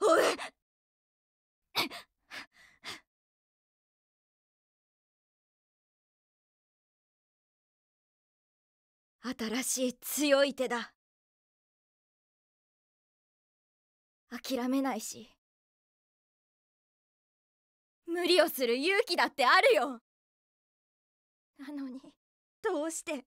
おい新しい強い手だ諦めないし無理をする勇気だってあるよなのにどうして